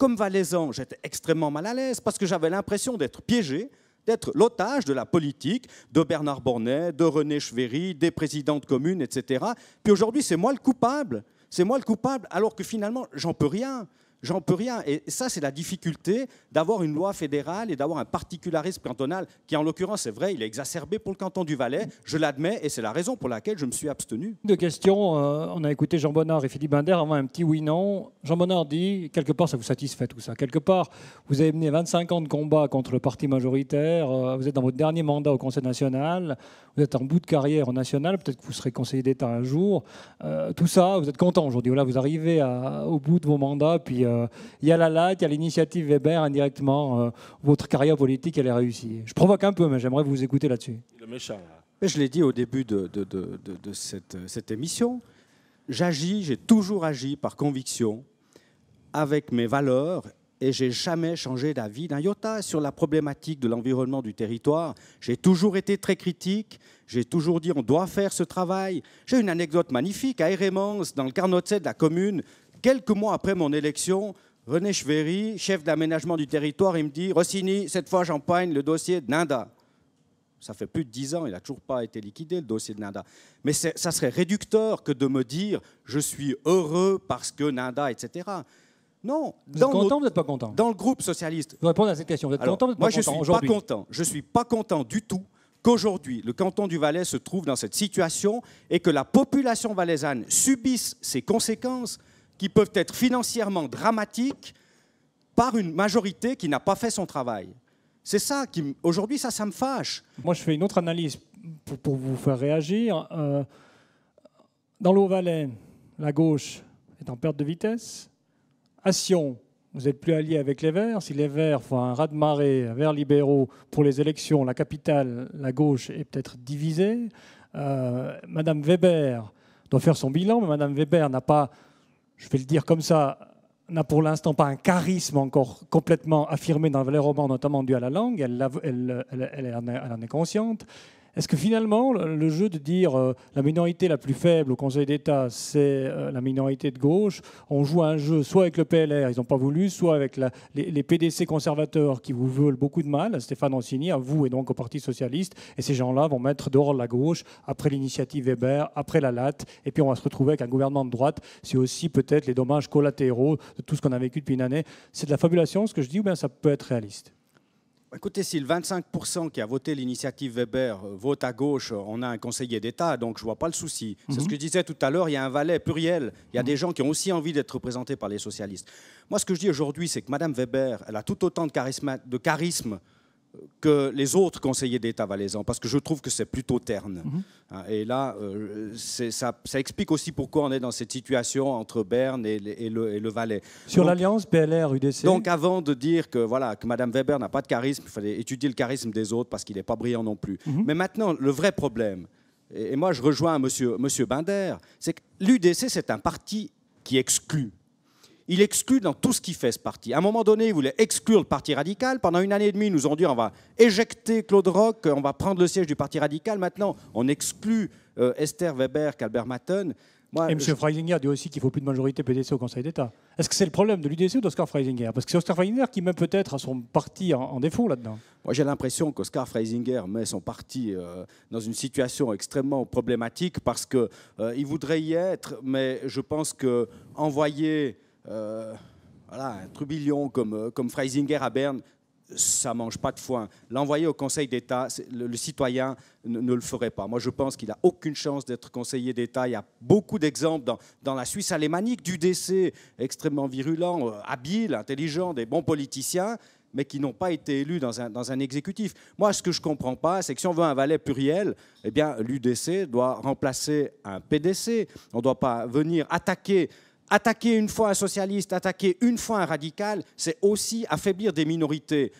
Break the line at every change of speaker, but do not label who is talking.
Comme valaisan, j'étais extrêmement mal à l'aise parce que j'avais l'impression d'être piégé, d'être l'otage de la politique de Bernard Bornet, de René Chevéry, des présidents de communes, etc. Puis aujourd'hui, c'est moi le coupable. C'est moi le coupable alors que finalement, j'en peux rien j'en peux rien. Et ça, c'est la difficulté d'avoir une loi fédérale et d'avoir un particularisme cantonal qui, en l'occurrence, c'est vrai, il est exacerbé pour le canton du Valais. Je l'admets et c'est la raison pour laquelle je me suis abstenu.
Deux questions. Euh, on a écouté Jean Bonnard et Philippe Binder avant un petit oui-non. Jean Bonnard dit quelque part, ça vous satisfait tout ça. Quelque part, vous avez mené 25 ans de combat contre le parti majoritaire. Euh, vous êtes dans votre dernier mandat au Conseil national. Vous êtes en bout de carrière au national. Peut-être que vous serez conseiller d'État un jour. Euh, tout ça, vous êtes content aujourd'hui. Là, vous arrivez au bout de vos mandats. Puis euh, il y a la LAC, il y a l'initiative Weber indirectement. Euh, votre carrière politique, elle est réussie. Je provoque un peu, mais j'aimerais vous écouter là-dessus.
je l'ai dit au début de, euh, cette, émission. J'agis, j'ai toujours agi par conviction, avec mes valeurs et j'ai jamais changé d'avis d'un iota sur la problématique de l'environnement du territoire. J'ai toujours été très critique, j'ai toujours dit on doit faire ce travail. J'ai une anecdote magnifique à Erémens, dans le carnotset de la commune, Quelques mois après mon élection, René Chevéry, chef d'aménagement du territoire, il me dit Rossini, cette fois j'empoigne le dossier de Nanda. Ça fait plus de dix ans, il n'a toujours pas été liquidé, le dossier de Nanda. Mais ça serait réducteur que de me dire je suis heureux parce que Nanda, etc. Non. Vous dans êtes content ou vous pas
content Dans le groupe socialiste. Vous répondez à cette question. Vous êtes content ou vous pas content Moi, je suis pas content.
Je suis pas content du tout qu'aujourd'hui, le canton du Valais se trouve dans cette situation et que la population valaisanne subisse ses conséquences qui peuvent être financièrement dramatiques par une majorité qui n'a pas fait son travail. C'est ça qui, aujourd'hui, ça, ça me
fâche. Moi, je fais une autre analyse pour, vous faire réagir. Euh, dans dans valais la gauche est en perte de vitesse. À Sion, vous n'êtes plus allié avec les Verts. Si les Verts font un raz-de-marée, vers libéraux pour les élections, la capitale, la gauche est peut-être divisée. Euh, Madame Weber doit faire son bilan, mais Madame Weber n'a pas je vais le dire comme ça, n'a pour l'instant pas un charisme encore complètement affirmé dans les romans, notamment dû à la langue, elle, en est consciente, est-ce que finalement, le jeu de dire euh, la minorité la plus faible au Conseil d'État, c'est euh, la minorité de gauche, on joue un jeu soit avec le PLR, ils n'ont pas voulu, soit avec les, PDC conservateurs qui vous veulent beaucoup de mal, Stéphane Ancini, à vous et donc au Parti Socialiste, et ces gens-là vont mettre dehors la gauche, après l'initiative Weber, après la latte, et puis on va se retrouver avec un gouvernement de droite. C'est aussi peut-être les dommages collatéraux de tout ce qu'on a vécu depuis une année. C'est de la fabulation ce que je dis, ou bien ça peut être réaliste
Écoutez, si le 25% qui a voté l'initiative Weber euh, vote à gauche, euh, on a un conseiller d'État, donc je ne vois pas le souci. C'est ce mhm. que je disais tout à l'heure, il y a un valet pluriel, il y a mhm. des gens qui ont aussi envie d'être représentés par les socialistes. Moi, ce que je dis aujourd'hui, c'est que Mme Weber, elle a tout autant de de charisme que les autres conseillers d'État valaisans, parce que je trouve que c'est plutôt terne. Mhm. Hein, et là, euh, ça, explique aussi pourquoi on est dans cette situation entre Berne et, le, Valais. Sur l'alliance
PLR-UDC Donc
avant de dire que, voilà, que Mme Weber n'a pas de charisme, il fallait étudier le charisme des autres parce qu'il n'est pas brillant non plus. Mhm. Mais maintenant, le vrai problème, et, moi je rejoins M. Monsieur, monsieur Binder, c'est que l'UDC, c'est un parti qui exclut il exclut dans tout ce qui fait ce parti. À un moment donné, il voulait exclure le Parti radical. Pendant une année et demie, ils nous ont dit on va éjecter Claude Rock on va prendre le siège du Parti radical. Maintenant, on exclut euh, Esther Weber, Calbert Matten.
et M. Freisinger dit aussi qu'il ne faut plus de majorité PDC au Conseil d'État. Est-ce que c'est le problème de l'UDC ou d'Oscar Freisinger Parce que c'est Oscar Freisinger qui met peut-être son parti en, défaut là-dedans.
Moi, j'ai l'impression qu'Oscar Freisinger met son parti euh, dans une situation extrêmement problématique parce qu'il euh, il voudrait y être, mais je pense qu'envoyer envoyer euh, voilà, un Trubillon comme, euh, comme Freisinger à Berne, ça mange pas de foin. L'envoyer au Conseil d'État, le, citoyen ne, le ferait pas. Moi, je pense qu'il n'a aucune chance d'être conseiller d'État. Il y a beaucoup d'exemples dans, dans, la Suisse alémanique du décès, extrêmement virulent, euh, habile, intelligent, des bons politiciens, mais qui n'ont pas été élus dans un, dans un, exécutif. Moi, ce que je ne comprends pas, c'est que si on veut un valet pluriel, eh bien, l'UDC doit remplacer un PDC. On ne doit pas venir attaquer attaquer une fois un socialiste, attaquer une fois un radical, c'est aussi affaiblir des minorités.